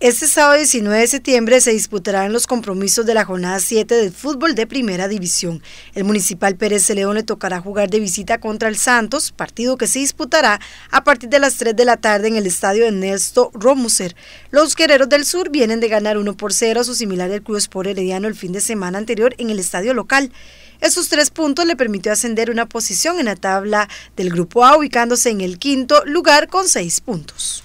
Este sábado 19 de septiembre se disputarán los compromisos de la jornada 7 del fútbol de primera división. El municipal Pérez león le tocará jugar de visita contra el Santos, partido que se disputará a partir de las 3 de la tarde en el estadio Ernesto Romuser. Los guerreros del sur vienen de ganar 1 por 0 a su similar del Club Sport Herediano el fin de semana anterior en el estadio local. Esos tres puntos le permitió ascender una posición en la tabla del grupo A, ubicándose en el quinto lugar con seis puntos.